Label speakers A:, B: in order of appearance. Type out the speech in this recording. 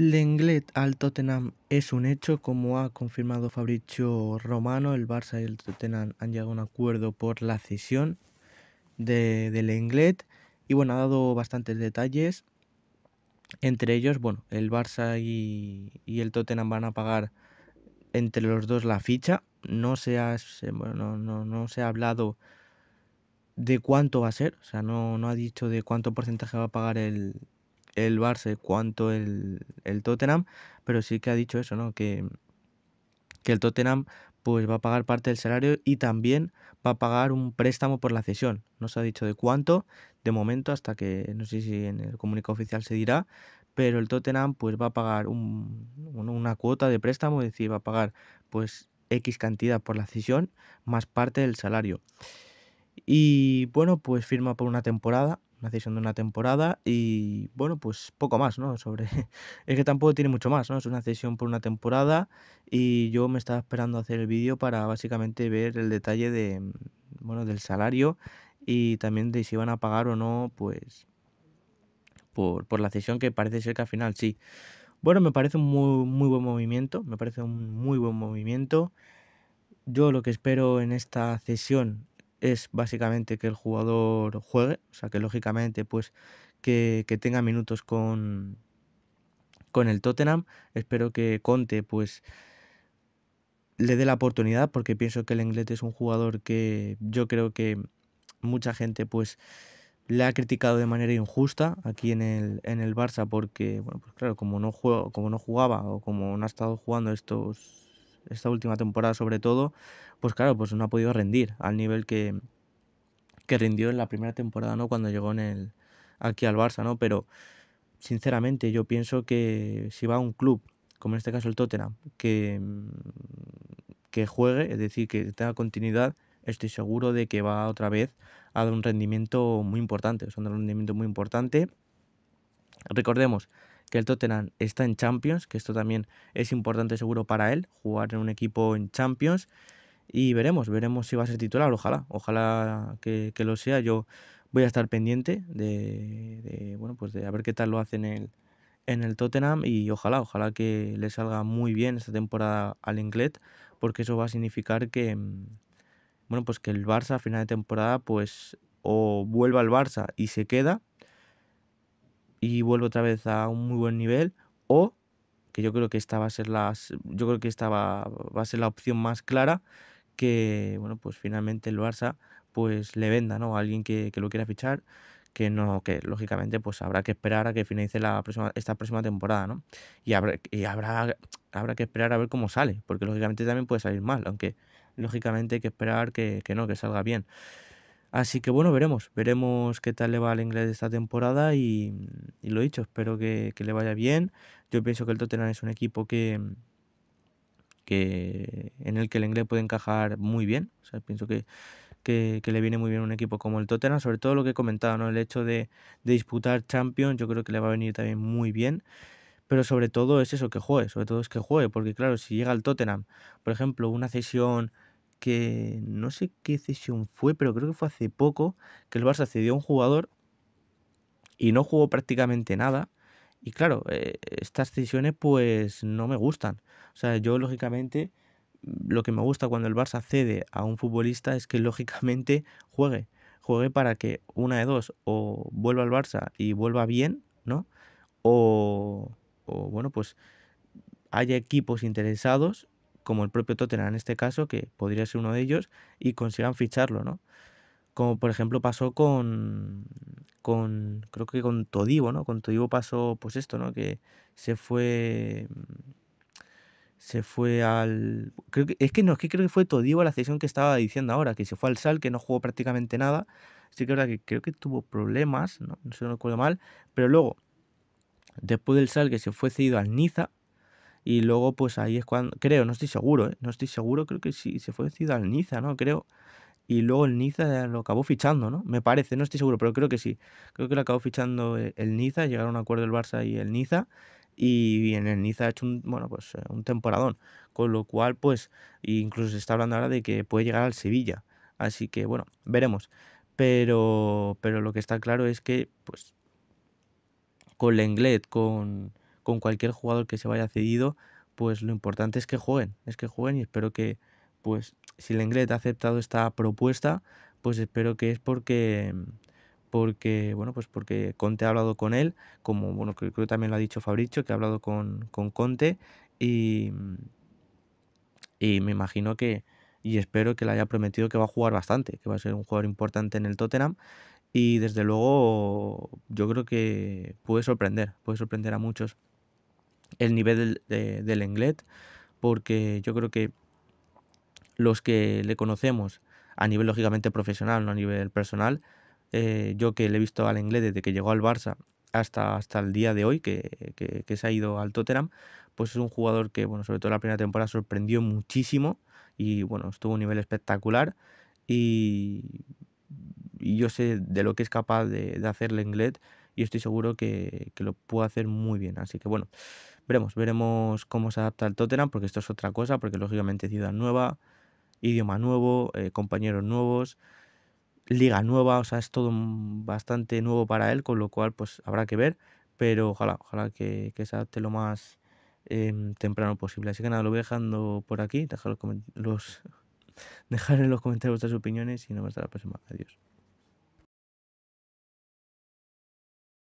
A: Lenglet al Tottenham es un hecho, como ha confirmado Fabricio Romano, el Barça y el Tottenham han llegado a un acuerdo por la cesión de, de Lenglet y bueno, ha dado bastantes detalles, entre ellos, bueno, el Barça y, y el Tottenham van a pagar entre los dos la ficha, no se ha, bueno, no se ha hablado de cuánto va a ser, o sea, no, no ha dicho de cuánto porcentaje va a pagar el, el Barça cuanto el, el Tottenham, pero sí que ha dicho eso, ¿no? Que, que el Tottenham pues va a pagar parte del salario y también va a pagar un préstamo por la cesión. No se ha dicho de cuánto, de momento, hasta que no sé si en el comunicado oficial se dirá, pero el Tottenham pues va a pagar una cuota de préstamo, es decir, va a pagar pues X cantidad por la cesión más parte del salario. Y bueno, pues firma por una temporada, una cesión de una temporada y bueno, pues poco más, ¿no? Sobre es que tampoco tiene mucho más, ¿no? Es una cesión por una temporada y yo me estaba esperando hacer el vídeo para básicamente ver el detalle de bueno, del salario y también de si van a pagar o no, pues por, la cesión que parece ser que al final sí. Bueno, me parece un muy, muy buen movimiento, me parece un muy buen movimiento. Yo lo que espero en esta cesión es básicamente que el jugador juegue, o sea que lógicamente pues que, tenga minutos con, con el Tottenham. Espero que Conte pues le dé la oportunidad porque pienso que el inglés es un jugador que yo creo que mucha gente pues le ha criticado de manera injusta aquí en el, en el Barça porque bueno pues claro como no juego, como no jugaba o como no ha estado jugando estos esta última temporada sobre todo, pues claro, pues no ha podido rendir al nivel que, rindió en la primera temporada, ¿no? Cuando llegó en el, aquí al Barça, ¿no? Pero sinceramente yo pienso que si va a un club, como en este caso el Tottenham, que, que juegue, es decir, que tenga continuidad, estoy seguro de que va otra vez a dar un rendimiento muy importante, o sea, un rendimiento muy importante. Recordemos, que el Tottenham está en Champions, que esto también es importante seguro para él, jugar en un equipo en Champions. Y veremos, veremos si va a ser titular, ojalá, ojalá que, lo sea. Yo voy a estar pendiente de, bueno, pues de a ver qué tal lo hace en el, en el Tottenham y ojalá, ojalá que le salga muy bien esta temporada al Inglés, porque eso va a significar que, mm, bueno, pues que el Barça a final de temporada, pues o vuelva al Barça y se queda, y vuelve otra vez a un muy buen nivel o que yo creo que esta va a ser la yo creo que esta va, a ser la opción más clara que bueno pues finalmente el Barça pues le venda no a alguien que, lo quiera fichar que no que lógicamente pues habrá que esperar a que finalice la esta próxima temporada no y habrá y habrá habrá que esperar a ver cómo sale porque lógicamente también puede salir mal aunque lógicamente hay que esperar que, que no que salga bien Así que bueno, veremos, veremos qué tal le va al inglés de esta temporada y, y lo dicho, espero que, le vaya bien. Yo pienso que el Tottenham es un equipo que, que en el que el inglés puede encajar muy bien. O sea, pienso que, que, le viene muy bien un equipo como el Tottenham, sobre todo lo que he comentado, ¿no? el hecho de, de disputar Champions, yo creo que le va a venir también muy bien pero sobre todo es eso, que juegue, sobre todo es que juegue, porque claro, si llega al Tottenham, por ejemplo, una cesión que no sé qué cesión fue, pero creo que fue hace poco que el Barça cedió a un jugador y no jugó prácticamente nada. Y claro, eh, estas cesiones pues no me gustan. O sea, yo lógicamente lo que me gusta cuando el Barça cede a un futbolista es que lógicamente juegue. Juegue para que una de dos o vuelva al Barça y vuelva bien, ¿no? O, o bueno, pues haya equipos interesados como el propio Tottenham en este caso, que podría ser uno de ellos, y consigan ficharlo, ¿no? Como por ejemplo pasó con, con creo que con Todivo, ¿no? Con Todivo pasó pues esto, ¿no? Que se fue se fue al creo que, es que no, es que creo que fue Todivo la cesión que estaba diciendo ahora, que se fue al Sal, que no jugó prácticamente nada. Así que ahora que creo que tuvo problemas, no, no se me acuerdo mal, pero luego después del Sal que se fue cedido al Niza y luego, pues ahí es cuando, creo, no estoy seguro, ¿eh? no estoy seguro, creo que sí, se fue vencido al Niza, ¿no? Creo. Y luego el Niza lo acabó fichando, ¿no? Me parece, no estoy seguro, pero creo que sí. Creo que lo acabó fichando e, el Niza, llegaron a un acuerdo el Barça y el Niza y en el Niza ha hecho un, bueno, pues, eh, un temporadón, con lo cual pues incluso se está hablando ahora de que puede llegar al Sevilla, así que bueno, veremos. Pero pero lo que está claro es que pues con Lenglet, con con cualquier jugador que se vaya cedido, pues lo importante es que jueguen, es que jueguen y espero que, pues, si Lenglet ha aceptado esta propuesta, pues espero que es porque, porque bueno, pues porque Conte ha hablado con él, como, bueno, creo que también lo ha dicho Fabricio, que ha hablado con, con Conte y, y me imagino que, y espero que le haya prometido que va a jugar bastante, que va a ser un jugador importante en el Tottenham y desde luego yo creo que puede sorprender, puede sorprender a muchos el nivel del, de, porque yo creo que los que le conocemos a nivel lógicamente profesional, no a nivel personal, eh, yo que le he visto al inglés desde que llegó al Barça hasta, hasta el día de hoy, que, se ha ido al Tottenham, pues es un jugador que, bueno, sobre todo la primera temporada sorprendió muchísimo y, bueno, estuvo a un nivel espectacular y, yo sé de lo que es capaz de, de el inglés y estoy seguro que, que lo puede hacer muy bien. Así que, bueno, Veremos, veremos cómo se adapta el Tottenham, porque esto es otra cosa, porque lógicamente ciudad nueva, idioma nuevo, eh, compañeros nuevos, liga nueva, o sea, es todo bastante nuevo para él, con lo cual pues habrá que ver, pero ojalá, ojalá que, se adapte lo más em, temprano posible. Así que nada, lo voy dejando por aquí, dejar, los, dejar en los comentarios vuestras opiniones y nos vemos hasta la próxima. Adiós.